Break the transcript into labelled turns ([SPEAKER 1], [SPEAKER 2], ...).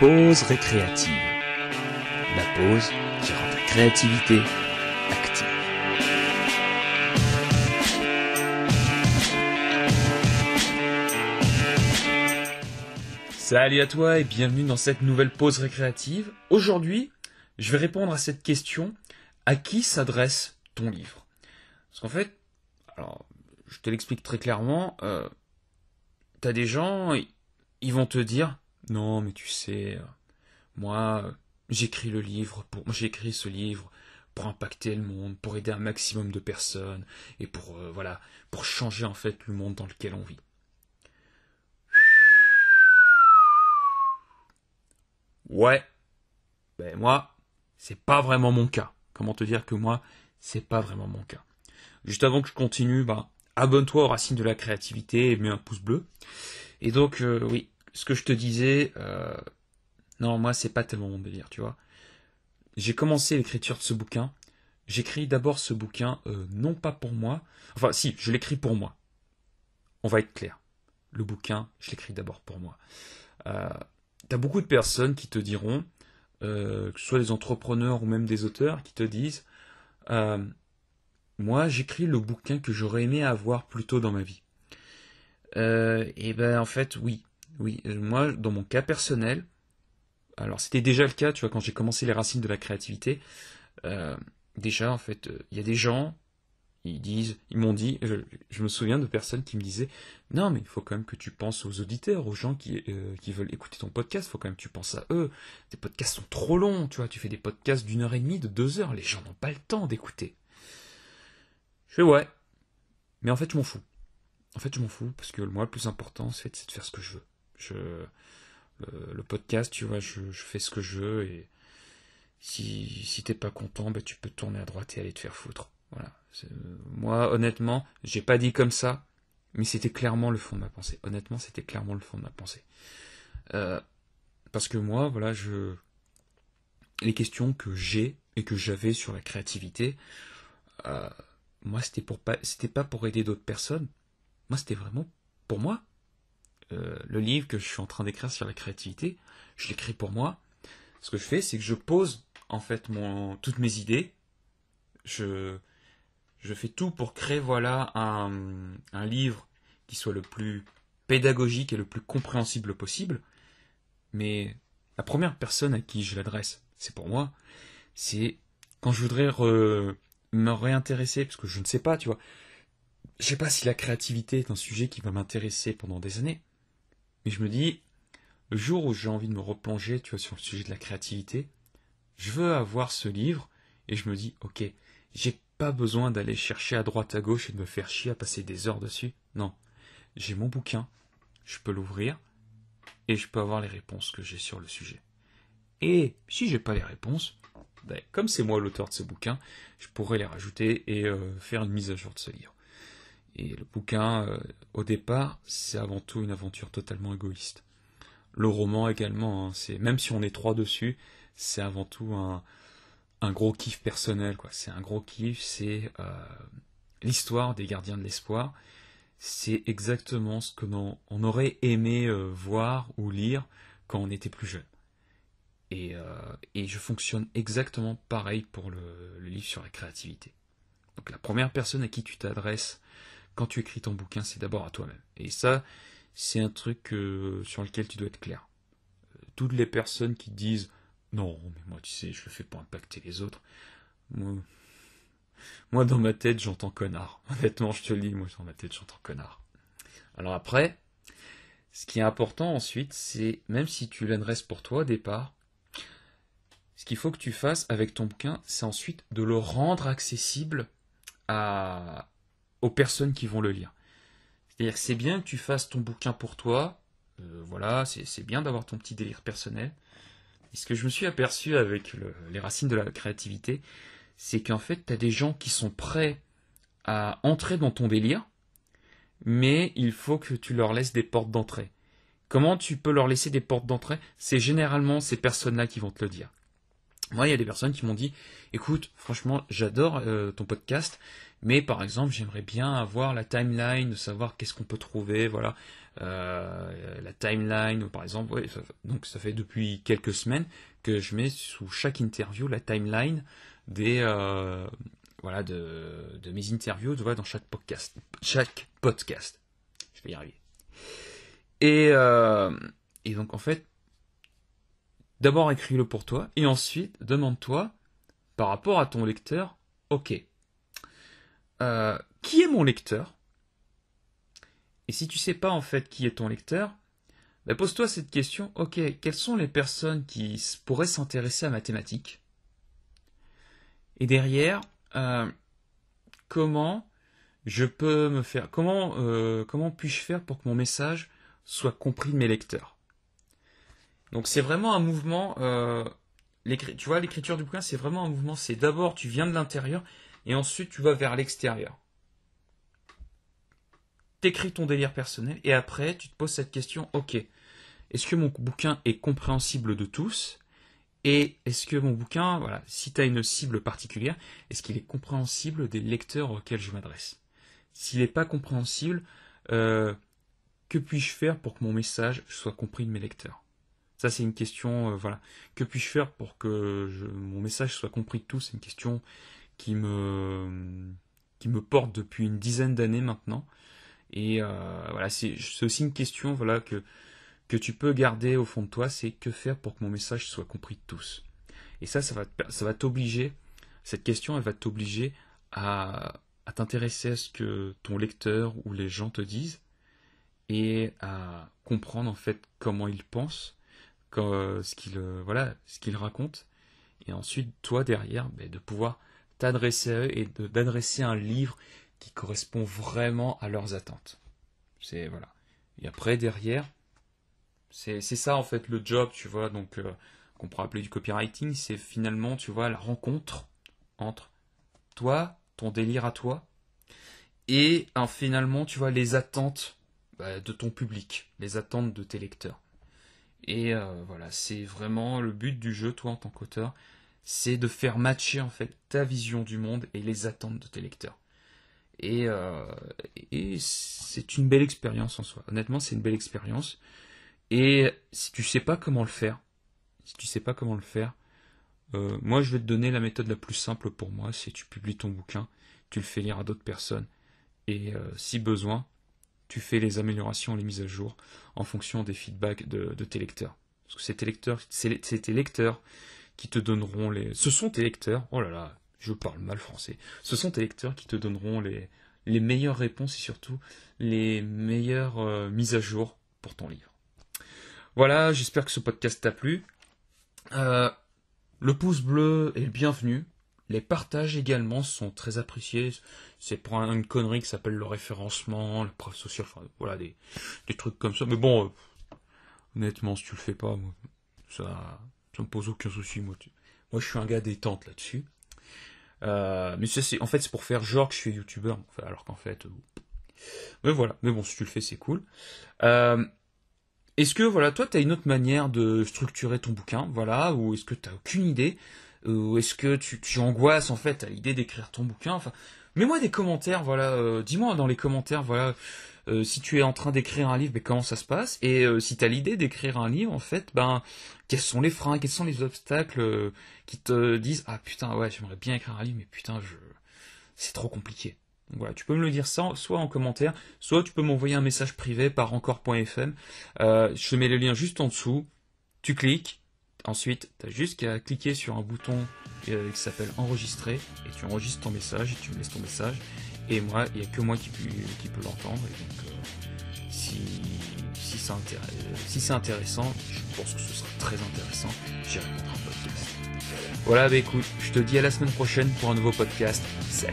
[SPEAKER 1] pause récréative. La pause qui rend la créativité active. Salut à toi et bienvenue dans cette nouvelle pause récréative. Aujourd'hui, je vais répondre à cette question. À qui s'adresse ton livre Parce qu'en fait, alors, je te l'explique très clairement, euh, t'as des gens, ils vont te dire, non, mais tu sais, euh, moi, j'écris le livre pour, j'écris ce livre pour impacter le monde, pour aider un maximum de personnes et pour, euh, voilà, pour changer en fait le monde dans lequel on vit. Ouais. Ben moi, c'est pas vraiment mon cas. Comment te dire que moi, c'est pas vraiment mon cas. Juste avant que je continue, ben, abonne-toi aux Racines de la créativité et mets un pouce bleu. Et donc, euh, oui, ce que je te disais, euh, non, moi, c'est pas tellement mon délire, tu vois. J'ai commencé l'écriture de ce bouquin. J'écris d'abord ce bouquin, euh, non pas pour moi. Enfin, si, je l'écris pour moi. On va être clair. Le bouquin, je l'écris d'abord pour moi. Euh, t'as beaucoup de personnes qui te diront, que ce soit des entrepreneurs ou même des auteurs, qui te disent Moi, j'écris le bouquin que j'aurais aimé avoir plus tôt dans ma vie. Euh, et ben en fait oui, oui, euh, moi, dans mon cas personnel, alors c'était déjà le cas, tu vois, quand j'ai commencé les racines de la créativité, euh, déjà, en fait, euh, il y a des gens, ils disent, ils m'ont dit, je, me souviens de personnes qui me disaient, non, mais il faut quand même que tu penses aux auditeurs, aux gens qui, qui veulent écouter ton podcast, il faut quand même que tu penses à eux. Tes podcasts sont trop longs, tu vois, tu fais des podcasts d'une heure et demie, de deux heures, les gens n'ont pas le temps d'écouter. Je fais ouais, mais en fait, je m'en fous. En fait, je m'en fous, parce que moi, le plus important, c'est de faire ce que je veux. Je, le, podcast, tu vois, je, fais ce que je veux et si, si t'es pas content, bah, tu peux tourner à droite et aller te faire foutre. Voilà. Moi, honnêtement, j'ai pas dit comme ça, mais c'était clairement le fond de ma pensée. Honnêtement, c'était clairement le fond de ma pensée. Euh, parce que moi, voilà, je les questions que j'ai et que j'avais sur la créativité, euh, moi, c'était pour pas, c'était pas pour aider d'autres personnes. Moi, c'était vraiment pour moi. Euh, le livre que je suis en train d'écrire sur la créativité, je l'écris pour moi. Ce que je fais, c'est que je pose en fait mon, toutes mes idées. Je, je fais tout pour créer voilà un, livre qui soit le plus pédagogique et le plus compréhensible possible. Mais la première personne à qui je l'adresse, c'est pour moi, c'est quand je voudrais me réintéresser, parce que je ne sais pas, tu vois. Je sais pas si la créativité est un sujet qui va m'intéresser pendant des années. Mais je me dis, le jour où j'ai envie de me replonger, tu vois, sur le sujet de la créativité, je veux avoir ce livre et je me dis, ok, j'ai pas besoin d'aller chercher à droite à gauche et de me faire chier à passer des heures dessus. Non, j'ai mon bouquin, je peux l'ouvrir et je peux avoir les réponses que j'ai sur le sujet. Et si j'ai pas les réponses, ben, comme c'est moi l'auteur de ce bouquin, je pourrais les rajouter et euh, faire une mise à jour de ce livre. Et le bouquin, euh, au départ, c'est avant tout une aventure totalement égoïste. Le roman également, hein, c'est même si on est trois dessus, c'est avant tout un, gros kiff personnel. quoi. C'est un gros kiff, c'est euh, l'histoire des gardiens de l'espoir. C'est exactement ce que aurait aimé euh, voir ou lire quand on était plus jeune. Et, je fonctionne exactement pareil pour le livre sur la créativité. Donc la première personne à qui tu t'adresses quand tu écris ton bouquin, c'est d'abord à toi-même. Et ça, c'est un truc euh, sur lequel tu dois être clair. Euh, toutes les personnes qui disent non, mais moi, tu sais, je le fais pour impacter les autres. Moi, moi dans ma tête, j'entends connard. Honnêtement, je te le dis, moi, dans ma tête, j'entends connard. Alors après, ce qui est important ensuite, c'est même si tu l'adresses pour toi au départ, ce qu'il faut que tu fasses avec ton bouquin, c'est ensuite de le rendre accessible à, aux personnes qui vont le lire. C'est-à-dire c'est bien que tu fasses ton bouquin pour toi, euh, voilà, c'est bien d'avoir ton petit délire personnel. Et ce que je me suis aperçu avec les racines de la créativité, c'est qu'en fait, tu as des gens qui sont prêts à entrer dans ton délire, mais il faut que tu leur laisses des portes d'entrée. Comment tu peux leur laisser des portes d'entrée C'est généralement ces personnes-là qui vont te le dire. Moi, il y a des personnes qui m'ont dit, écoute, franchement, j'adore euh, ton podcast, mais par exemple, j'aimerais bien avoir la timeline, de savoir qu'est-ce qu'on peut trouver, voilà. Euh, la timeline, par exemple, ça, donc ça fait depuis quelques semaines que je mets sous chaque interview la timeline des euh, voilà de, mes interviews, dans chaque podcast, chaque podcast. Je vais y arriver. Euh, et donc en fait, d'abord écris-le pour toi et ensuite demande-toi par rapport à ton lecteur, ok, euh, qui est mon lecteur Et si tu sais pas en fait qui est ton lecteur, bah, pose-toi cette question, ok, quelles sont les personnes qui pourraient s'intéresser à mathématiques Et derrière, euh, comment je peux me faire, comment, euh, comment puis-je faire pour que mon message soit compris de mes lecteurs Donc c'est vraiment un mouvement, tu vois, l'écriture du bouquin, c'est vraiment un mouvement, c'est d'abord tu viens de l'intérieur, et ensuite tu vas vers l'extérieur. T'écris ton délire personnel, et après, tu te poses cette question, ok, est-ce que mon bouquin est compréhensible de tous et est-ce que mon bouquin, voilà, si tu as une cible particulière, est-ce qu'il est compréhensible des lecteurs auxquels je m'adresse S'il n'est pas compréhensible, euh, que puis-je faire pour que mon message soit compris de mes lecteurs Ça, c'est une question, euh, voilà. Que puis-je faire pour que mon message soit compris de tous C'est une question qui me, qui me porte depuis une dizaine d'années maintenant. Et euh, voilà, c'est aussi une question voilà, que, que tu peux garder au fond de toi, c'est que faire pour que mon message soit compris de tous. Et ça, ça va, ça va t'obliger, cette question, elle va t'obliger à, à t'intéresser à ce que ton lecteur ou les gens te disent et à comprendre en fait comment ils pensent, quand, ce qu'ils euh, voilà, racontent, et ensuite toi derrière, ben, de pouvoir t'adresser à eux et d'adresser un livre qui correspond vraiment à leurs attentes. C'est voilà. Et après derrière, c'est ça en fait le job, tu vois, donc euh, qu'on pourrait appeler du copywriting, c'est finalement, tu vois, la rencontre entre toi, ton délire à toi, et finalement, tu vois, les attentes bah, de ton public, les attentes de tes lecteurs. Et euh, voilà, c'est vraiment le but du jeu, toi, en tant qu'auteur, c'est de faire matcher en fait ta vision du monde et les attentes de tes lecteurs. Euh, et, c'est une belle expérience en soi. Honnêtement, c'est une belle expérience. Et si tu sais pas comment le faire, si tu sais pas comment le faire, euh, moi je vais te donner la méthode la plus simple pour moi, c'est tu publies ton bouquin, tu le fais lire à d'autres personnes, et euh, si besoin, tu fais les améliorations, les mises à jour en fonction des feedbacks de, tes lecteurs. Parce que c'est tes lecteurs qui te donneront les. Ce sont tes lecteurs. Oh là là, je parle mal français. Ce sont tes lecteurs qui te donneront les, les meilleures réponses et surtout les meilleures euh, mises à jour pour ton livre. Voilà, j'espère que ce podcast t'a plu. Euh, le pouce bleu est le bienvenu. Les partages également sont très appréciés. C'est pour une connerie qui s'appelle le référencement, le preuve social, enfin, voilà, des, des trucs comme ça. Mais bon, euh, honnêtement, si tu le fais pas, ça, ça me pose aucun souci, moi. Moi, je suis un gars détente là-dessus. Euh, mais c'est, en fait, c'est pour faire genre que je suis youtubeur, alors qu'en fait. Euh, mais voilà, mais bon, si tu le fais, c'est cool. Euh, est-ce que, voilà, toi, tu as une autre manière de structurer ton bouquin, voilà, ou est-ce que tu aucune idée, ou est-ce que tu, angoisses, en fait, à l'idée d'écrire ton bouquin, enfin. Mets-moi des commentaires, voilà, dis-moi dans les commentaires, voilà, euh, si tu es en train d'écrire un livre, mais ben, comment ça se passe Et euh, si tu as l'idée d'écrire un livre, en fait, ben, quels sont les freins, quels sont les obstacles euh, qui te disent Ah putain, ouais, j'aimerais bien écrire un livre, mais putain, je... c'est trop compliqué. voilà, tu peux me le dire ça, soit en commentaire, soit tu peux m'envoyer un message privé par encore.fm. je mets le lien juste en dessous. Tu cliques. Ensuite, tu as juste qu'à cliquer sur un bouton qui s'appelle enregistrer et tu enregistres ton message et tu me laisses ton message et moi, il n'y a que moi qui, peux peut l'entendre. Et donc, euh, euh, si, c'est intéressant, je pense que ce sera très intéressant. J'y répondrai un podcast. Voilà, bah écoute, je te dis à la semaine prochaine pour un nouveau podcast. Salut